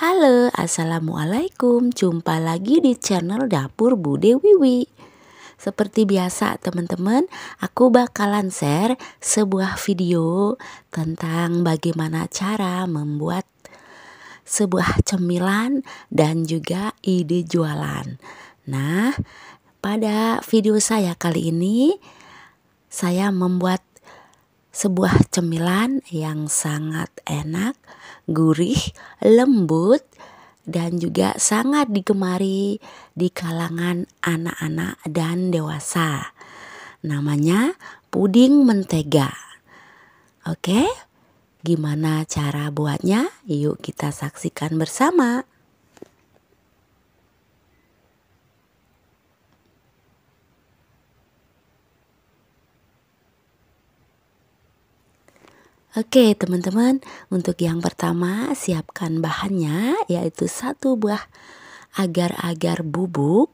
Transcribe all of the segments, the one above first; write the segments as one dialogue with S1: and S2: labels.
S1: Halo, Assalamualaikum. Jumpa lagi di channel Dapur Bude Wiwi. Seperti biasa teman-teman, aku bakalan share sebuah video tentang bagaimana cara membuat sebuah cemilan dan juga ide jualan. Nah, pada video saya kali ini saya membuat sebuah cemilan yang sangat enak, gurih, lembut, dan juga sangat digemari di kalangan anak-anak dan dewasa. Namanya puding mentega. Oke, gimana cara buatnya? Yuk, kita saksikan bersama. Oke teman-teman, untuk yang pertama siapkan bahannya yaitu satu buah agar-agar bubuk.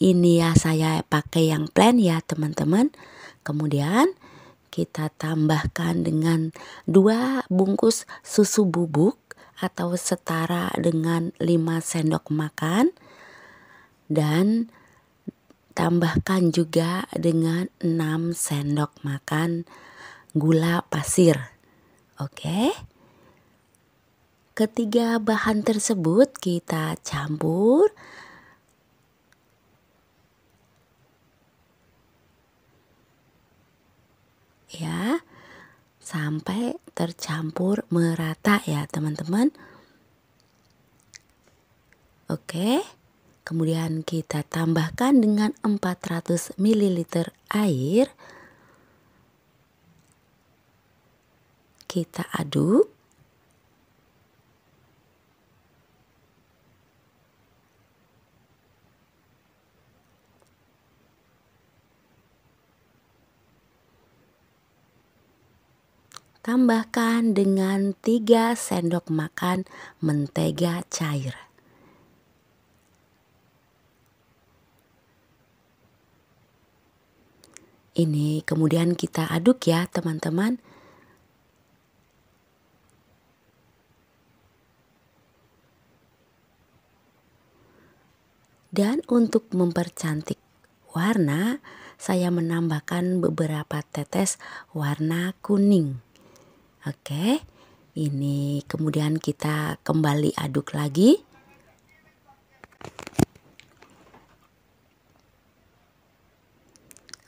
S1: Ini ya saya pakai yang plain ya teman-teman. Kemudian kita tambahkan dengan dua bungkus susu bubuk atau setara dengan 5 sendok makan dan tambahkan juga dengan 6 sendok makan gula pasir. Oke. Ketiga bahan tersebut kita campur. Ya. Sampai tercampur merata ya, teman-teman. Oke. Kemudian kita tambahkan dengan 400 ml air. Kita aduk. tambahkan dengan 3 sendok makan mentega cair. Ini kemudian kita aduk ya teman-teman. Dan untuk mempercantik warna, saya menambahkan beberapa tetes warna kuning. Oke, ini kemudian kita kembali aduk lagi.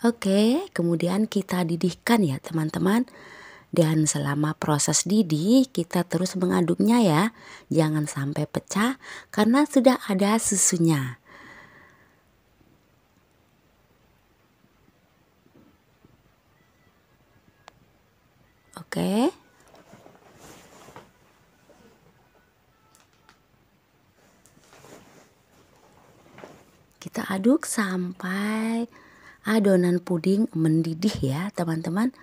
S1: Oke, kemudian kita didihkan ya teman-teman. Dan selama proses didih kita terus mengaduknya ya. Jangan sampai pecah karena sudah ada susunya. Oke. Kita aduk sampai adonan puding mendidih ya, teman-teman.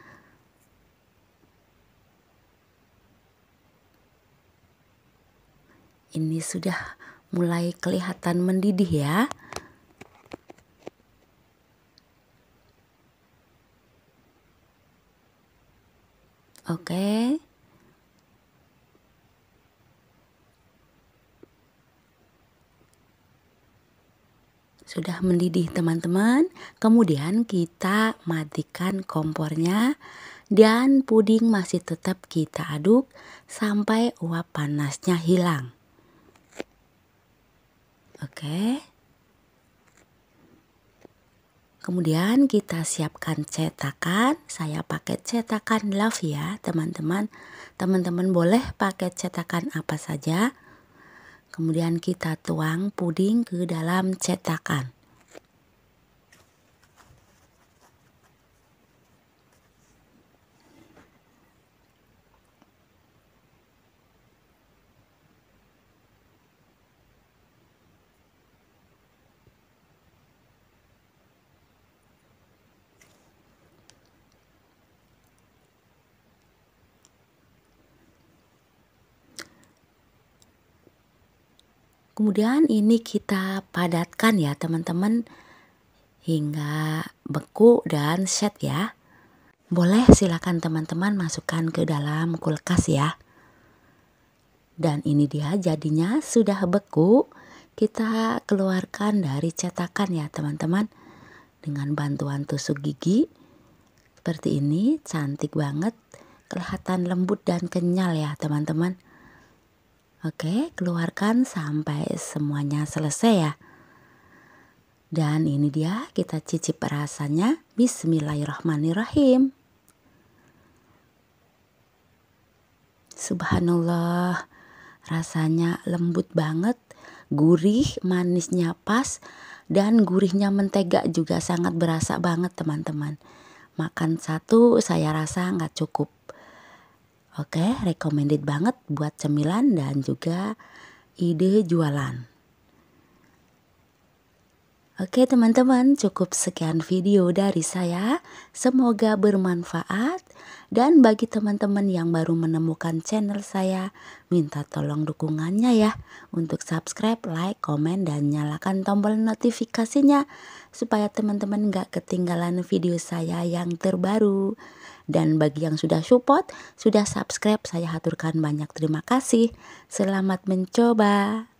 S1: Ini sudah mulai kelihatan mendidih ya. Oke. Sudah mendidih teman-teman. Kemudian kita matikan kompornya dan puding masih tetap kita aduk sampai uap panasnya hilang. Oke. Okay. Kemudian kita siapkan cetakan. Saya pakai cetakan love ya, teman-teman. Teman-teman boleh pakai cetakan apa saja. Kemudian kita tuang puding ke dalam cetakan. Kemudian ini kita padatkan ya teman-teman hingga beku dan set ya. Boleh silakan teman-teman masukkan ke dalam kulkas ya. Dan ini dia jadinya sudah beku. Kita keluarkan dari cetakan ya teman-teman. Dengan bantuan tusuk gigi. Seperti ini cantik banget kelihatan lembut dan kenyal ya teman-teman. Oke, keluarkan sampai semuanya selesai ya. Dan ini dia, kita cicip rasanya. Bismillahirrahmanirrahim. Subhanallah, rasanya lembut banget, gurih, manisnya pas, dan gurihnya mentega juga sangat berasa banget teman-teman. Makan satu saya rasa nggak cukup. Oke, recommended banget buat cemilan dan juga ide jualan. Oke teman-teman, cukup sekian video dari saya. Semoga bermanfaat dan bagi teman-teman yang baru menemukan channel saya, minta tolong dukungannya ya untuk subscribe, like, komen, dan nyalakan tombol notifikasinya supaya teman-teman gak ketinggalan video saya yang terbaru. Dan bagi yang sudah support, sudah subscribe, saya haturkan banyak terima kasih. Selamat mencoba.